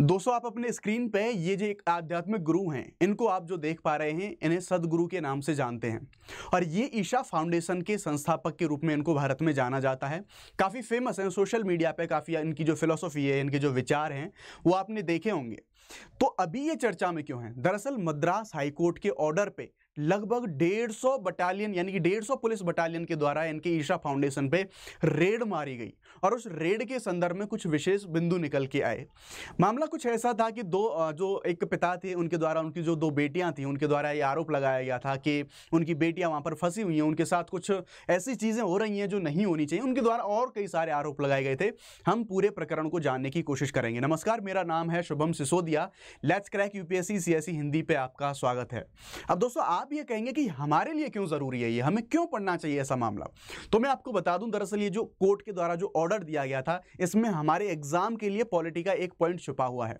दोस्तों आप अपने स्क्रीन पे ये जो एक आध्यात्मिक गुरु हैं इनको आप जो देख पा रहे हैं इन्हें सदगुरु के नाम से जानते हैं और ये ईशा फाउंडेशन के संस्थापक के रूप में इनको भारत में जाना जाता है काफ़ी फेमस हैं सोशल मीडिया पे काफ़ी इनकी जो फिलोसॉफी है इनके जो विचार हैं वो आपने देखे होंगे तो अभी ये चर्चा में क्यों है दरअसल मद्रास हाईकोर्ट के ऑर्डर पर लगभग डेढ़ सौ बटालियन यानी कि डेढ़ सौ पुलिस बटालियन के द्वारा इनके ईशा फाउंडेशन पे रेड मारी गई और उस रेड के संदर्भ में कुछ विशेष बिंदु निकल के आए मामला कुछ ऐसा था कि दो जो एक पिता थे उनके द्वारा उनकी जो दो बेटियां थी उनके द्वारा ये आरोप लगाया गया था कि उनकी बेटियां वहां पर फंसी हुई हैं उनके साथ कुछ ऐसी चीज़ें हो रही हैं जो नहीं होनी चाहिए उनके द्वारा और कई सारे आरोप लगाए गए थे हम पूरे प्रकरण को जानने की कोशिश करेंगे नमस्कार मेरा नाम है Shubham Sisodia let's crack UPSC C Hindi पे आपका स्वागत है अब दोस्तों आप आप ये कहेंगे कि हमारे लिए क्यों ज़रूरी है ये हमें क्यों पढ़ना चाहिए ऐसा मामला तो मैं आपको बता दूं दरअसल ये जो कोर्ट के द्वारा जो ऑर्डर दिया गया था इसमें हमारे एग्ज़ाम के लिए पॉलिटी का एक पॉइंट छुपा हुआ है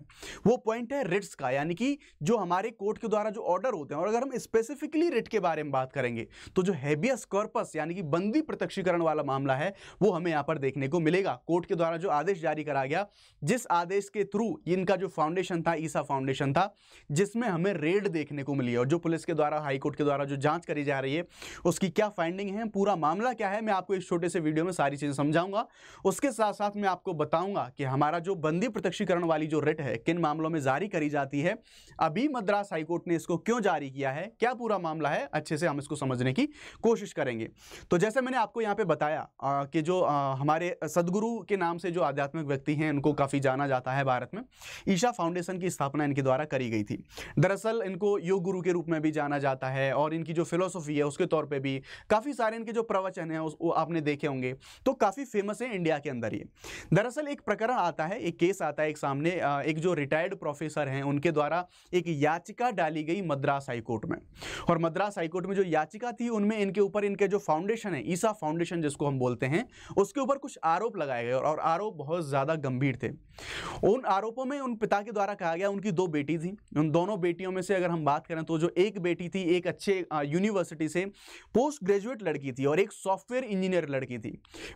वो पॉइंट है रिट्स का यानी कि जो हमारे कोर्ट के द्वारा जो ऑर्डर होते हैं और अगर हम स्पेसिफिकली रिट के बारे में बात करेंगे तो जो हैबियस कॉर्पस यानी कि बंदी प्रत्यक्षीकरण वाला मामला है वो हमें यहाँ पर देखने को मिलेगा कोर्ट के द्वारा जो आदेश जारी करा गया जिस आदेश के थ्रू इनका जो फाउंडेशन था ईसा फाउंडेशन था जिसमें हमें रेड देखने को मिली और जो पुलिस के द्वारा हाई हाईकोर्ट के द्वारा जो जांच करी जा रही है उसकी क्या फाइंडिंग है पूरा मामला क्या है मैं आपको इस छोटे से वीडियो में सारी चीज़ें समझाऊंगा उसके साथ साथ मैं आपको बताऊंगा कि हमारा जो बंदी प्रत्यक्षीकरण वाली जो रिट है किन मामलों में जारी करी जाती है अभी मद्रास हाईकोर्ट ने इसको क्यों जारी किया है क्या पूरा मामला है अच्छे से हम इसको समझने की कोशिश करेंगे तो जैसे मैंने आपको यहाँ पे बताया कि जो हमारे सदगुरु के नाम से जो आध्यात्मिक व्यक्ति हैं उनको काफ़ी जाना जाता है भारत में ईशा फाउंडेशन की स्थापना इनके द्वारा करी गई थी दरअसल इनको योग गुरु के रूप में भी जाना जाता जाता है और इनकी जो फिलोसफी है उसके तौर पर भी काफ़ी सारे इनके जो प्रवचन हैं वो आपने देखे होंगे तो काफ़ी फेमस है इंडिया के अंदर ये दरअसल एक प्रकरण आता है एक केस आता है एक सामने एक जो रिटायर्ड प्रोफेसर हैं उनके द्वारा एक याचिका डाली गई मद्रास हाईकोर्ट में और मद्रास हाईकोर्ट में जो याचिका थी उनमें इनके ऊपर इनके जो फाउंडेशन है ईसा फाउंडेशन जिसको हम बोलते हैं उसके ऊपर कुछ आरोप लगाए गए और आरोप बहुत ज़्यादा गंभीर थे उन आरोपों में उन पिता के द्वारा कहा गया उनकी दो बेटी थी उन दोनों बेटियों में से अगर हम बात करें तो जो एक बेटी थी एक अच्छे यूनिवर्सिटी से पोस्ट ग्रेजुएट लड़की थी और एक सॉफ्टवेयर इंजीनियर लड़की थी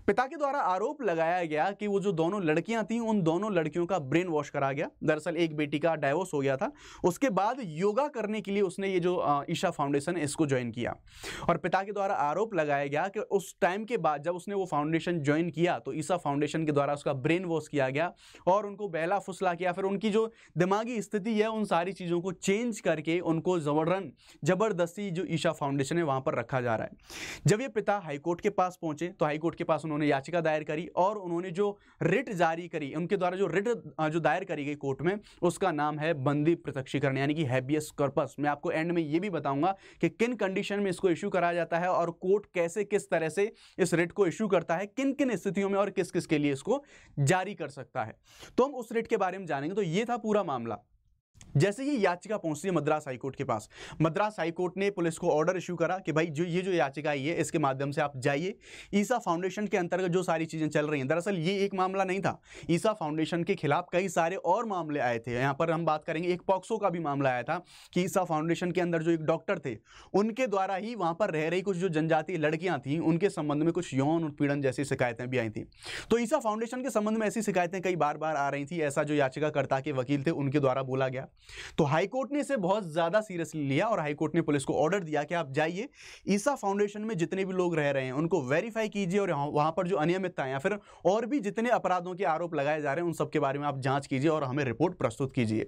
पिता के द्वारा आरोप लगाया गया कि वो जो दोनों लड़कियां थी उन दोनों लड़कियों का ब्रेन वॉश करा गया दरअसल एक बेटी का डायवोर्स हो गया था उसके बाद योगा करने के लिए उसने ये जो ईशा फाउंडेशन इसको ज्वाइन किया और पिता के द्वारा आरोप लगाया गया कि उस टाइम के बाद जब उसने वो फाउंडेशन ज्वाइन किया तो ईशा फाउंडेशन के द्वारा उसका ब्रेन वॉश किया गया और उनको बहला फुसला किया फिर उनकी जो दिमागी स्थिति है उन सारी चीज़ों को चेंज करके उनको जबरन जब ज़बरदस्ती जो ईशा फाउंडेशन है वहां पर रखा जा रहा है जब ये पिता हाईकोर्ट के पास पहुंचे तो हाईकोर्ट के पास उन्होंने याचिका दायर करी और उन्होंने जो रिट जारी करी उनके द्वारा जो रिट जो दायर करी गई कोर्ट में उसका नाम है बंदी प्रत्यक्षीकरण यानी कि हैबियस कर्पस मैं आपको एंड में ये भी बताऊंगा कि किन कंडीशन में इसको इशू कराया जाता है और कोर्ट कैसे किस तरह से इस रिट को इशू करता है किन किन स्थितियों में और किस किस के लिए इसको जारी कर सकता है तो हम उस रिट के बारे में जानेंगे तो ये था पूरा मामला जैसे ही याचिका पहुंचती है मद्रास हाईकोर्ट के पास मद्रास हाईकोर्ट ने पुलिस को ऑर्डर इशू करा कि भाई जो ये जो याचिका आई है इसके माध्यम से आप जाइए ईसा फाउंडेशन के अंतर्गत जो सारी चीज़ें चल रही हैं दरअसल ये एक मामला नहीं था ईसा फाउंडेशन के खिलाफ कई सारे और मामले आए थे यहाँ पर हम बात करेंगे एक पॉक्सो का भी मामला आया था कि ईसा फाउंडेशन के अंदर जो एक डॉक्टर थे उनके द्वारा ही वहाँ पर रह रही कुछ जो जनजातीय लड़कियाँ थीं उनके संबंध में कुछ यौन उत्पीड़न जैसी शिकायतें भी आई थी तो ईसा फाउंडेशन के संबंध में ऐसी शिकायतें कई बार बार आ रही थी ऐसा जो याचिकाकर्ता के वकील थे उनके द्वारा बोला गया तो हाईकोर्ट ने इसे बहुत ज़्यादा सीरियसली लिया और हाईकोर्ट ने पुलिस को ऑर्डर दिया कि आप जाइए ईसा फाउंडेशन में जितने भी लोग रह रहे हैं उनको वेरीफाई कीजिए और वहां पर जो अनियमितता या फिर और भी जितने अपराधों के आरोप लगाए जा रहे हैं उन सबके बारे में आप जांच कीजिए और हमें रिपोर्ट प्रस्तुत कीजिए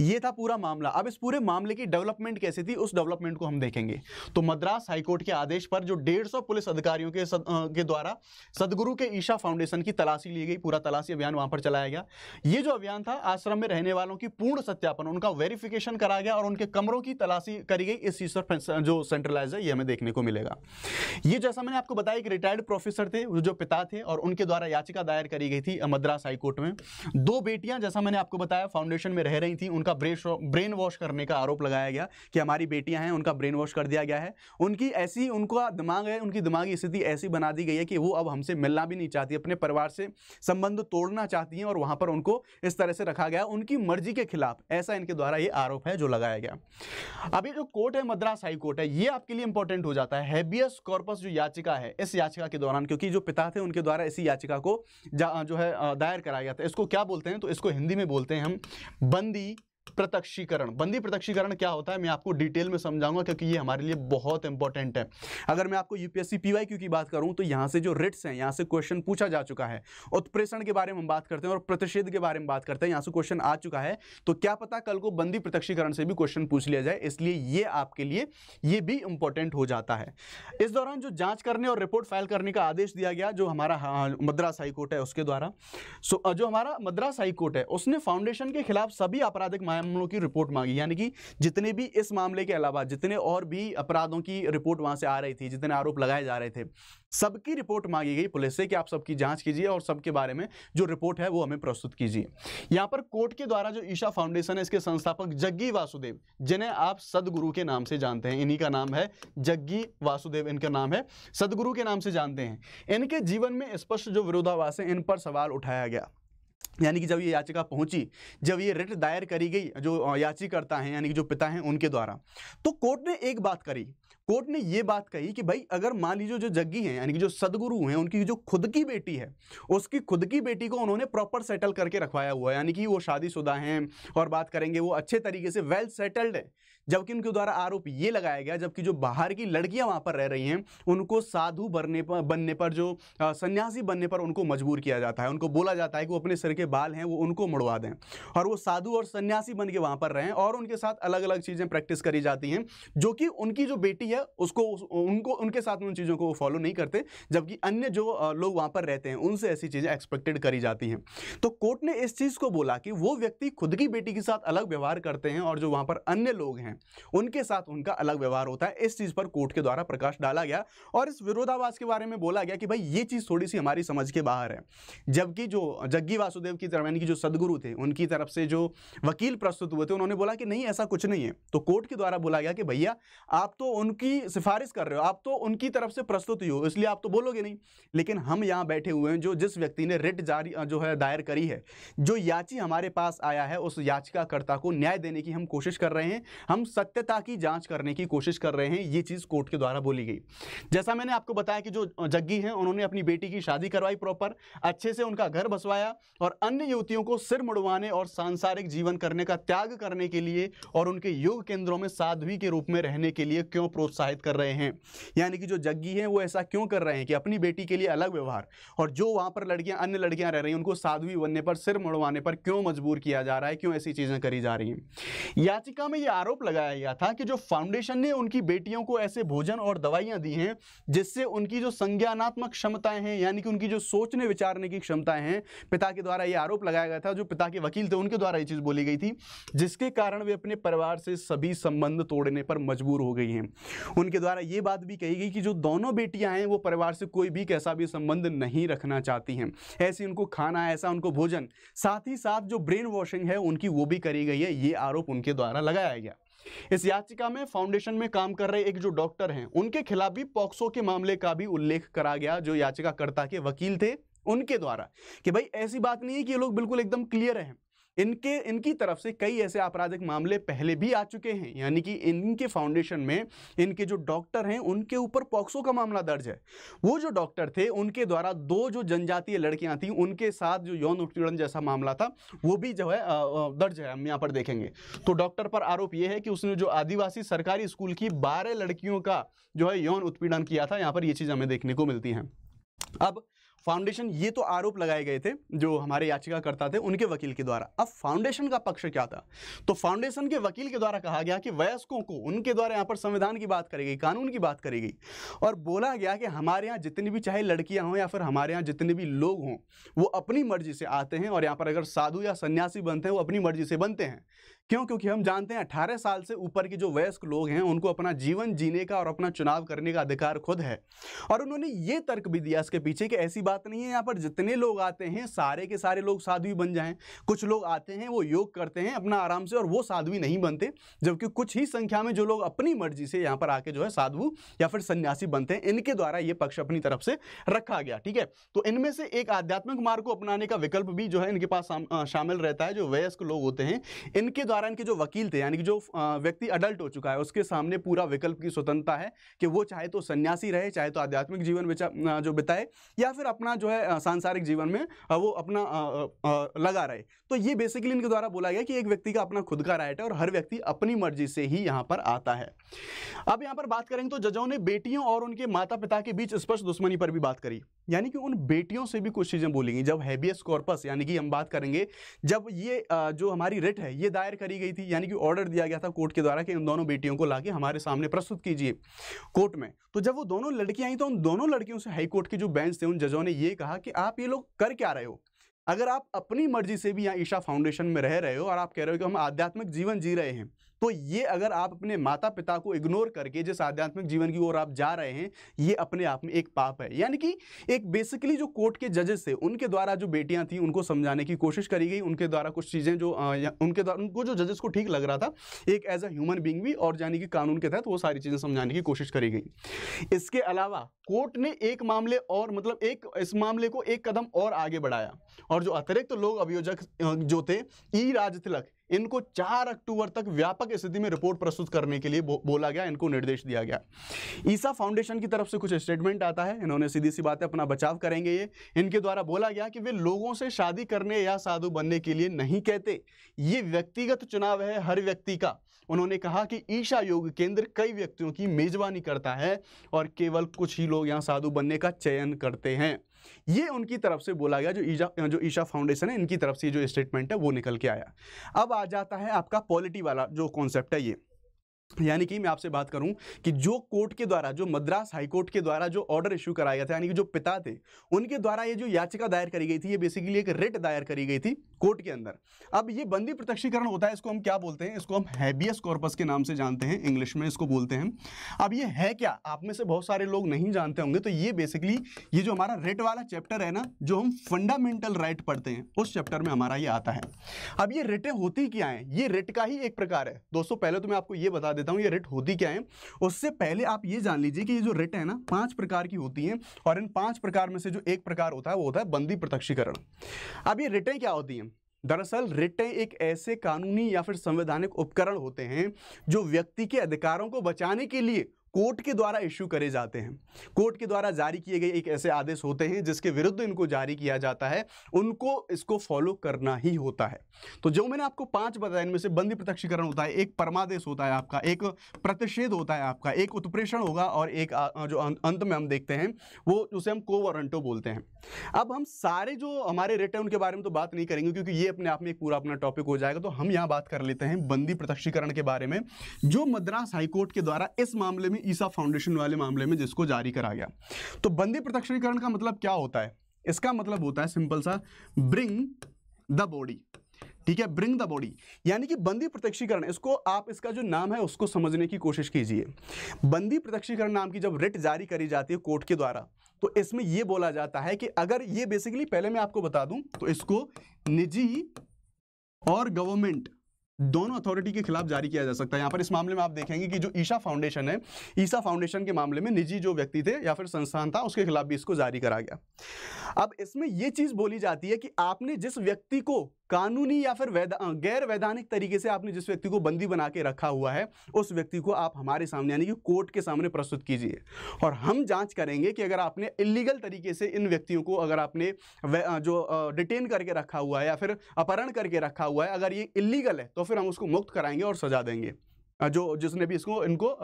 यह था पूरा मामला अब इस पूरे मामले की डेवलपमेंट कैसी थी उस डेवलपमेंट को हम देखेंगे तो मद्रास हाईकोर्ट के आदेश पर जो डेढ़ पुलिस अधिकारियों के के द्वारा सदगुरु के ईशा फाउंडेशन की तलाशी ली गई पूरा तलाशी अभियान वहां पर चलाया गया यह जो अभियान था आश्रम में रहने वालों की पूर्ण सत्यापन उनका वेरिफिकेशन करा गया और उनके कमरों की तलाशी करी गई इस चीज पर जो सेंट्रलाइज है ये हमें देखने को मिलेगा ये जैसा मैंने आपको बताया कि रिटायर्ड प्रोफेसर थे जो पिता थे और उनके द्वारा याचिका दायर करी गई थी मद्रास हाईकोर्ट में दो बेटियां जैसा मैंने आपको बताया फाउंडेशन में रह रही थी उनका ब्रेन वॉश करने का आरोप लगाया गया कि हमारी बेटियां हैं उनका ब्रेन वॉश कर दिया गया है उनकी ऐसी उनका दिमाग है उनकी दिमागी स्थिति ऐसी बना दी गई है कि वो अब हमसे मिलना भी नहीं चाहती अपने परिवार से संबंध तोड़ना चाहती हैं और वहां पर उनको इस तरह से रखा गया उनकी मर्जी के खिलाफ ऐसा इनके द्वारा ये आरोप है जो लगाया गया अभी जो कोर्ट है मद्रास हाई कोर्ट है ये आपके लिए इंपॉर्टेंट हो जाता है हैबियस कॉर्पस जो याचिका है इस याचिका के दौरान क्योंकि जो पिता थे उनके द्वारा इसी याचिका को जो है दायर कराया गया था इसको क्या बोलते हैं तो इसको हिंदी में बोलते हैं हम बंदी प्रत्यक्षीकरण बंदी प्रत्यक्षीकरण क्या होता है मैं आपको डिटेल में समझाऊंगा क्योंकि ये हमारे लिए बहुत इंपॉर्टेंट है अगर मैं आपको यूपीएससी पीवाईक्यू की बात करूं तो यहां से जो रिट्स हैं यहाँ से क्वेश्चन पूछा जा चुका है उत्प्रेषण के बारे में हम बात करते हैं और प्रतिषेध के बारे में बात करते हैं यहां से क्वेश्चन आ चुका है तो क्या पता कल को बंदी प्रत्यक्षीकरण से भी क्वेश्चन पूछ लिया जाए इसलिए ये आपके लिए ये भी इंपॉर्टेंट हो जाता है इस दौरान जो जांच करने और रिपोर्ट फाइल करने का आदेश दिया गया जो हमारा हाँ, मद्रास हाईकोर्ट है उसके द्वारा जो हमारा मद्रास हाईकोर्ट है उसने फाउंडेशन के खिलाफ सभी आपराधिक माया मामलों की रिपोर्ट मांगी यानी कि जितने भी इस मामले के अलावा जितने और भी अपराधों की रिपोर्ट वहां से आ रही थी जितने आरोप लगाए जा रहे थे सबकी रिपोर्ट मांगी गई पुलिस से कि आप सबकी जांच कीजिए और सबके बारे में जो रिपोर्ट है वो हमें प्रस्तुत कीजिए यहाँ पर कोर्ट के द्वारा जो ईशा फाउंडेशन है इसके संस्थापक जग्गी वासुदेव जिन्हें आप सदगुरु के नाम से जानते हैं इन्हीं का नाम है जग्गी वासुदेव इनका नाम है सदगुरु के नाम से जानते हैं इनके जीवन में स्पष्ट जो विरोधावास है इन पर सवाल उठाया गया यानी कि जब ये याचिका पहुंची जब ये रिट दायर करी गई जो याचिकर्ता हैं यानी कि जो पिता हैं उनके द्वारा तो कोर्ट ने एक बात करी कोर्ट ने ये बात कही कि भाई अगर मान लीजिए जो जग्गी हैं यानी कि जो सदगुरु हैं उनकी जो खुद की बेटी है उसकी खुद की बेटी को उन्होंने प्रॉपर सेटल करके रखवाया हुआ है यानी कि वो शादीशुदा हैं और बात करेंगे वो अच्छे तरीके से वेल सेटल्ड है जबकि उनके द्वारा आरोप ये लगाया गया जबकि जो बाहर की लड़कियां वहाँ पर रह रही हैं उनको साधु बनने पर बनने पर जो सन्यासी बनने पर उनको मजबूर किया जाता है उनको बोला जाता है कि वो अपने सिर के बाल हैं वो उनको मुड़वा दें और वो साधु और सन्यासी बन के वहाँ पर रहें और उनके साथ अलग अलग चीज़ें प्रैक्टिस करी जाती हैं जो कि उनकी जो बेटी है उसको उनको उनके साथ उन चीज़ों को वो फॉलो नहीं करते जबकि अन्य जो लोग वहाँ पर रहते हैं उनसे ऐसी चीज़ें एक्सपेक्टेड करी जाती हैं तो कोर्ट ने इस चीज़ को बोला कि वो व्यक्ति खुद की बेटी के साथ अलग व्यवहार करते हैं और जो वहाँ पर अन्य लोग हैं उनके साथ उनका अलग व्यवहार होता है इस चीज़ पर कोर्ट के द्वारा प्रकाश डाला गया और इस विरोधाभास के बारे में बोला गया कि भाई ये चीज़ थोड़ी सी हमारी समझ के बाहर है जबकि जो जग्गी वासुदेव की तरफ यानी कि जो सदगुरु थे उनकी तरफ से जो वकील प्रस्तुत हुए थे उन्होंने बोला कि नहीं ऐसा कुछ नहीं है तो कोर्ट के द्वारा बोला गया कि भैया आप तो उनकी सिफारिश कर रहे हो आप तो उनकी तरफ से प्रस्तुत ही हो इसलिए आप तो बोलोगे नहीं लेकिन हम यहाँ बैठे हुए हैं जो जिस व्यक्ति ने रिट जारी जो है दायर करी है जो याची हमारे पास आया है उस याचिकाकर्ता को न्याय देने की हम कोशिश कर रहे हैं हम हम सत्यता की जांच करने की कोशिश कर रहे हैं ये चीज़ कोर्ट के द्वारा बोली गई जैसा मैंने आपको बताया कि जो जग्गी हैं उन्होंने अपनी बेटी की शादी करवाई प्रॉपर अच्छे से उनका घर बसवाया और अन्य युवतियों को सिर मुड़वाने और सांसारिक जीवन करने का त्याग करने के लिए और उनके योग केंद्रों में साध्वी के रूप में रहने के लिए क्यों प्रोत्साहित कर रहे हैं यानी कि जो जग्गी हैं वो ऐसा क्यों कर रहे हैं कि अपनी बेटी के लिए अलग व्यवहार और जो वहाँ पर लड़कियाँ अन्य लड़कियाँ रह रही हैं उनको साध्वी बनने पर सिर मुड़वाने पर क्यों मजबूर किया जा रहा है क्यों ऐसी चीज़ें करी जा रही हैं याचिका में ये आरोप लगाया गया था कि जो फाउंडेशन ने उनकी बेटियों को ऐसे भोजन और दवाइयां दी हैं जिससे उनकी जो संज्ञानात्मक क्षमताएं हैं यानी कि उनकी जो सोचने विचारने की क्षमताएं हैं पिता के द्वारा ये आरोप लगाया गया था जो पिता के वकील थे उनके द्वारा ये चीज़ बोली गई थी जिसके कारण वे अपने परिवार से सभी संबंध तोड़ने पर मजबूर हो गई हैं उनके द्वारा ये बात भी कही गई कि जो दोनों बेटियाँ हैं वो परिवार से कोई भी कैसा भी संबंध नहीं रखना चाहती हैं ऐसे उनको खाना ऐसा उनको भोजन साथ ही साथ जो ब्रेन वॉशिंग है उनकी वो भी करी गई है ये आरोप उनके द्वारा लगाया गया इस याचिका में फाउंडेशन में काम कर रहे एक जो डॉक्टर हैं उनके खिलाफ भी पॉक्सो के मामले का भी उल्लेख करा गया जो याचिकाकर्ता के वकील थे उनके द्वारा कि भाई ऐसी बात नहीं है कि ये लोग बिल्कुल एकदम क्लियर हैं इनके इनकी तरफ से कई ऐसे आपराधिक मामले पहले भी आ चुके हैं यानी कि इनके फाउंडेशन में इनके जो डॉक्टर हैं उनके ऊपर पॉक्सो का मामला दर्ज है वो जो डॉक्टर थे उनके द्वारा दो जो जनजातीय लड़कियां थी उनके साथ जो यौन उत्पीड़न जैसा मामला था वो भी जो है दर्ज है हम यहाँ पर देखेंगे तो डॉक्टर पर आरोप यह है कि उसने जो आदिवासी सरकारी स्कूल की बारह लड़कियों का जो है यौन उत्पीड़न किया था यहाँ पर ये चीज़ हमें देखने को मिलती है अब फाउंडेशन ये तो आरोप लगाए गए थे जो हमारे याचिकाकर्ता थे उनके वकील के द्वारा अब फाउंडेशन का पक्ष क्या था तो फाउंडेशन के वकील के द्वारा कहा गया कि वयस्कों को उनके द्वारा यहाँ पर संविधान की बात करी गई कानून की बात करी गई और बोला गया कि हमारे यहाँ जितनी भी चाहे लड़कियाँ हों या फिर हमारे यहाँ जितने भी लोग हों वो अपनी मर्जी से आते हैं और यहाँ पर अगर साधु या सन्यासी बनते हैं वो अपनी मर्जी से बनते हैं क्यों क्योंकि हम जानते हैं अठारह साल से ऊपर के जो वयस्क लोग हैं उनको अपना जीवन जीने का और अपना चुनाव करने का अधिकार खुद है और उन्होंने ये तर्क भी दिया इसके पीछे कि ऐसी बात नहीं है यहाँ पर जितने लोग आते हैं सारे के सारे लोग साध्वी बन जाएं कुछ लोग आते हैं वो योग करते हैं अपना आराम से और वो साध्वी नहीं बनते जबकि कुछ ही संख्या में जो लोग अपनी मर्जी से यहाँ पर आके जो है साधु या फिर सन्यासी बनते हैं इनके द्वारा ये पक्ष अपनी तरफ से रखा गया ठीक है तो इनमें से एक आध्यात्मिक मार्ग को अपनाने का विकल्प भी जो है इनके पास शामिल रहता है जो वयस्क लोग होते हैं इनके द्वारा नारायण के जो वकील थे यानी कि जो व्यक्ति अडल्ट हो चुका है उसके सामने पूरा विकल्प की स्वतंत्रता है कि वो चाहे तो सन्यासी रहे चाहे तो आध्यात्मिक जीवन जो बिताए या फिर अपना जो है सांसारिक जीवन में वो अपना लगा रहे तो ये बेसिकली इनके द्वारा बोला गया कि एक व्यक्ति का अपना खुद का राइट है और हर व्यक्ति अपनी मर्जी से ही यहाँ पर आता है अब यहाँ पर बात करेंगे तो जजों ने बेटियों और उनके माता पिता के बीच स्पष्ट दुश्मनी पर भी बात करी यानी कि उन बेटियों से भी कुछ चीज़ें बोलेंगी जब हैबियस कॉर्पस यानी कि हम बात करेंगे जब ये जो हमारी रिट है ये दायर करी गई थी यानी कि ऑर्डर दिया गया था कोर्ट के द्वारा कि इन दोनों बेटियों को ला हमारे सामने प्रस्तुत कीजिए कोर्ट में तो जब वो दोनों लड़कियाँ आई तो उन दोनों लड़कियों से हाईकोर्ट के जो बेंच थे उन जजों ने ये कहा कि आप ये लोग कर क्या रहे हो अगर आप अपनी मर्जी से भी यहाँ ईशा फाउंडेशन में रह रहे हो और आप कह रहे हो कि हम आध्यात्मिक जीवन जी रहे हैं तो ये अगर आप अपने माता पिता को इग्नोर करके जिस आध्यात्मिक जीवन की ओर आप जा रहे हैं ये अपने आप में एक पाप है यानी कि एक बेसिकली जो कोर्ट के जजेस थे उनके द्वारा जो बेटियां थी उनको समझाने की कोशिश करी गई उनके द्वारा कुछ चीज़ें जो उनके द्वारा उनको जो जजेस को ठीक लग रहा था एक एज ए ह्यूमन बींग भी और यानी कि कानून के तहत वो सारी चीज़ें समझाने की कोशिश करी गई इसके अलावा कोर्ट ने एक मामले और मतलब एक इस मामले को एक कदम और आगे बढ़ाया और जो अतिरिक्त तो लोग अभियोजक जो थे ई राज तिलक इनको 4 अक्टूबर तक व्यापक स्थिति में रिपोर्ट प्रस्तुत करने के लिए बो, बोला गया इनको निर्देश दिया गया ईसा फाउंडेशन की तरफ से कुछ स्टेटमेंट आता है इन्होंने सीधी सी बातें अपना बचाव करेंगे ये इनके द्वारा बोला गया कि वे लोगों से शादी करने या साधु बनने के लिए नहीं कहते ये व्यक्तिगत चुनाव है हर व्यक्ति का उन्होंने कहा कि ईशा योग केंद्र कई व्यक्तियों की मेजबानी करता है और केवल कुछ ही लोग यहाँ साधु बनने का चयन करते हैं ये उनकी तरफ से बोला गया जो ईशा जो ईशा फाउंडेशन है इनकी तरफ से जो स्टेटमेंट है वो निकल के आया अब आ जाता है आपका पॉलिटी वाला जो कॉन्सेप्ट है ये यानी कि मैं आपसे बात करूं कि जो कोर्ट के द्वारा जो मद्रास हाई कोर्ट के द्वारा जो ऑर्डर इश्यू कराया गया था यानी कि जो पिता थे उनके द्वारा ये जो याचिका दायर करी गई थी ये बेसिकली एक रिट दायर करी गई थी कोर्ट के अंदर अब ये बंदी प्रत्यक्षीकरण होता है इसको हम क्या बोलते हैं इसको हम हैबियस कॉर्पस के नाम से जानते हैं इंग्लिश में इसको बोलते हैं अब ये है क्या आप में से बहुत सारे लोग नहीं जानते होंगे तो ये बेसिकली ये जो हमारा रिट वाला चैप्टर है ना जो हम फंडामेंटल राइट पढ़ते हैं उस चैप्टर में हमारा ये आता है अब ये रिटें होती क्या है ये रिट का ही एक प्रकार है दोस्तों पहले तो मैं आपको ये बता देता हूँ ये रिट होती क्या है उससे पहले आप ये जान लीजिए कि ये जो रिट है ना पांच प्रकार की होती है और इन पांच प्रकार में से जो एक प्रकार होता है वो होता है बंदी प्रत्यक्षीकरण अब ये रिटें क्या होती हैं दरअसल रिटें एक ऐसे कानूनी या फिर संवैधानिक उपकरण होते हैं जो व्यक्ति के अधिकारों को बचाने के लिए कोर्ट के द्वारा इश्यू करे जाते हैं कोर्ट के द्वारा जारी किए गए एक ऐसे आदेश होते हैं जिसके विरुद्ध इनको जारी किया जाता है उनको इसको फॉलो करना ही होता है तो जो मैंने आपको पांच बताया इनमें से बंदी प्रत्यक्षीकरण होता है एक परमादेश होता है आपका एक प्रतिषेध होता है आपका एक उत्प्रेषण होगा और एक जो अं, अंत में हम देखते हैं वो उसे हम को वारंटो बोलते हैं अब हम सारे जो हमारे रिट है उनके बारे में तो बात नहीं करेंगे क्योंकि ये अपने आप में एक पूरा अपना टॉपिक हो जाएगा तो हम यहाँ बात कर लेते हैं बंदी प्रत्यक्षीकरण के बारे में जो मद्रास हाईकोर्ट के द्वारा इस मामले में में ईसा फाउंडेशन वाले मामले में जिसको जारी करा गया तो बंदी प्रत्यक्षीकरण का मतलब क्या होता है इसका मतलब होता है सिंपल सा ब्रिंग द बॉडी ठीक है ब्रिंग द बॉडी यानी कि बंदी प्रत्यक्षीकरण इसको आप इसका जो नाम है उसको समझने की कोशिश कीजिए बंदी प्रत्यक्षीकरण नाम की जब रिट जारी करी जाती है कोर्ट के द्वारा तो इसमें यह बोला जाता है कि अगर ये बेसिकली पहले मैं आपको बता दूं तो इसको निजी और गवर्नमेंट दोनों अथॉरिटी के खिलाफ जारी किया जा सकता है यहाँ पर इस मामले में आप देखेंगे कि जो ईशा फाउंडेशन है ईशा फाउंडेशन के मामले में निजी जो व्यक्ति थे या फिर संस्थान था उसके खिलाफ भी इसको जारी करा गया अब इसमें यह चीज़ बोली जाती है कि आपने जिस व्यक्ति को कानूनी या फिर वैदा गैर वैधानिक तरीके से आपने जिस व्यक्ति को बंदी बना के रखा हुआ है उस व्यक्ति को आप हमारे सामने यानी कि कोर्ट के सामने प्रस्तुत कीजिए और हम जांच करेंगे कि अगर आपने इलीगल तरीके से इन व्यक्तियों को अगर आपने जो डिटेन करके रखा हुआ है या फिर अपहरण करके रखा हुआ है अगर ये इलीगल है तो फिर हम उसको मुक्त कराएंगे और सजा देंगे जो जिसने भी इसको इनको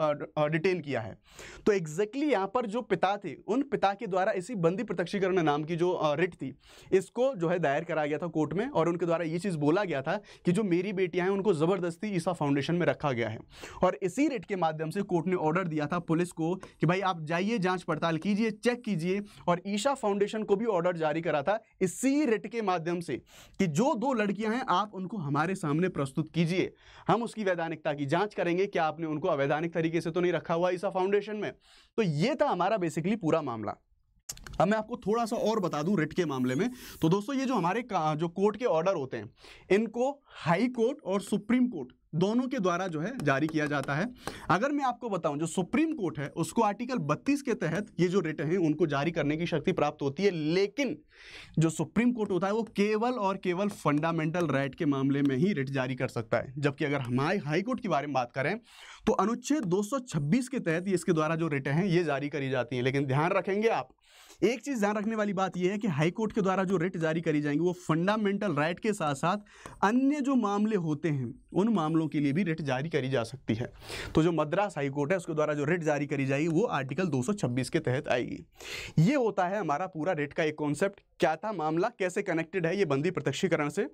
डिटेल किया है तो एग्जैक्टली यहाँ पर जो पिता थे उन पिता के द्वारा इसी बंदी प्रत्यक्षीकरण नाम की जो रिट थी इसको जो है दायर कराया गया था कोर्ट में और उनके द्वारा ये चीज़ बोला गया था कि जो मेरी बेटियाँ हैं उनको ज़बरदस्ती ईसा फाउंडेशन में रखा गया है और इसी रिट के माध्यम से कोर्ट ने ऑर्डर दिया था पुलिस को कि भाई आप जाइए जाँच पड़ताल कीजिए चेक कीजिए और ईशा फाउंडेशन को भी ऑर्डर जारी करा था इसी रिट के माध्यम से कि जो दो लड़कियाँ हैं आप उनको हमारे सामने प्रस्तुत कीजिए हम उसकी वैधानिकता की जाँच करेंगे क्या आपने उनको अवैधानिक तरीके से तो नहीं रखा हुआ ईसा फाउंडेशन में तो ये था हमारा बेसिकली पूरा मामला अब मैं आपको थोड़ा सा और बता दूं रिट के मामले में तो दोस्तों ये जो हमारे जो कोर्ट के ऑर्डर होते हैं इनको हाई कोर्ट और सुप्रीम कोर्ट दोनों के द्वारा जो है जारी किया जाता है अगर मैं आपको बताऊं जो सुप्रीम कोर्ट है उसको आर्टिकल 32 के तहत ये जो रिट है उनको जारी करने की शक्ति प्राप्त होती है लेकिन जो सुप्रीम कोर्ट होता है वो केवल और केवल फंडामेंटल राइट के मामले में ही रिट जारी कर सकता है जबकि अगर हमारे हाईकोर्ट के बारे में बात करें तो अनुच्छेद दो के तहत इसके द्वारा जो रिट हैं ये जारी करी जाती हैं लेकिन ध्यान रखेंगे आप एक चीज़ ध्यान रखने वाली बात यह है कि हाईकोर्ट के द्वारा जो रिट जारी करी जाएंगी वो फंडामेंटल राइट के साथ साथ अन्य जो मामले होते हैं उन मामलों के लिए भी रिट जारी करी जा सकती है तो जो मद्रास हाईकोर्ट है उसके द्वारा जो रिट जारी करी जाएगी वो आर्टिकल 226 के तहत आएगी ये होता है हमारा पूरा रिट का एक कॉन्सेप्ट क्या था मामला कैसे कनेक्टेड है ये बंदी प्रत्यक्षीकरण से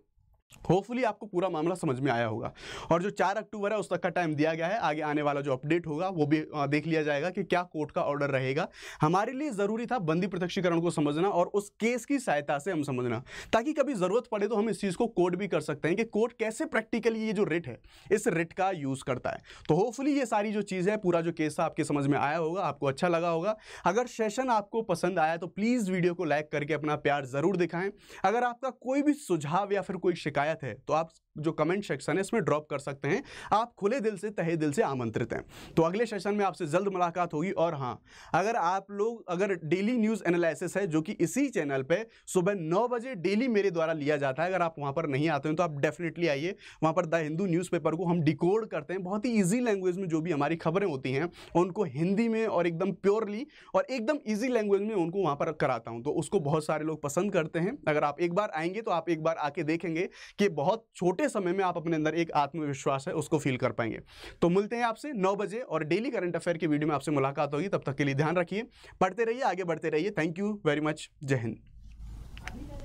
होपफुली आपको पूरा मामला समझ में आया होगा और जो चार अक्टूबर है उस तक का टाइम दिया गया है आगे आने वाला जो अपडेट होगा वो भी देख लिया जाएगा कि क्या कोर्ट का ऑर्डर रहेगा हमारे लिए ज़रूरी था बंदी प्रत्यक्षीकरण को समझना और उस केस की सहायता से हम समझना ताकि कभी ज़रूरत पड़े तो हम इस चीज़ को कोर्ट भी कर सकते हैं कि कोर्ट कैसे प्रैक्टिकली ये जो रिट है इस रिट का यूज़ करता है तो होपफुली ये सारी जो चीज़ है पूरा जो केस था आपके समझ में आया होगा आपको अच्छा लगा होगा अगर सेशन आपको पसंद आया तो प्लीज़ वीडियो को लाइक करके अपना प्यार ज़रूर दिखाएं अगर आपका कोई भी सुझाव या फिर कोई शिकायत शिकायत है तो आप जो कमेंट सेक्शन है इसमें ड्रॉप कर सकते हैं आप खुले दिल से तहे दिल से आमंत्रित हैं तो अगले सेशन में आपसे जल्द मुलाकात होगी और हाँ अगर आप लोग अगर डेली न्यूज़ एनालिसिस है जो कि इसी चैनल पे सुबह नौ बजे डेली मेरे द्वारा लिया जाता है अगर आप वहाँ पर नहीं आते हैं तो आप डेफिनेटली आइए वहाँ पर द हिंदू न्यूज़पेपर को हम डिकोड करते हैं बहुत ही ईजी लैंग्वेज में जो भी हमारी खबरें होती हैं उनको हिंदी में और एकदम प्योरली और एकदम ईजी लैंग्वेज में उनको वहाँ पर कराता हूँ तो उसको बहुत सारे लोग पसंद करते हैं अगर आप एक बार आएंगे तो आप एक बार आके देखेंगे कि बहुत छोटे समय में आप अपने अंदर एक आत्मविश्वास है उसको फील कर पाएंगे तो मिलते हैं आपसे नौ बजे और डेली करंट अफेयर की वीडियो में आपसे मुलाकात होगी तब तक के लिए ध्यान रखिए पढ़ते रहिए आगे बढ़ते रहिए थैंक यू वेरी मच जय हिंद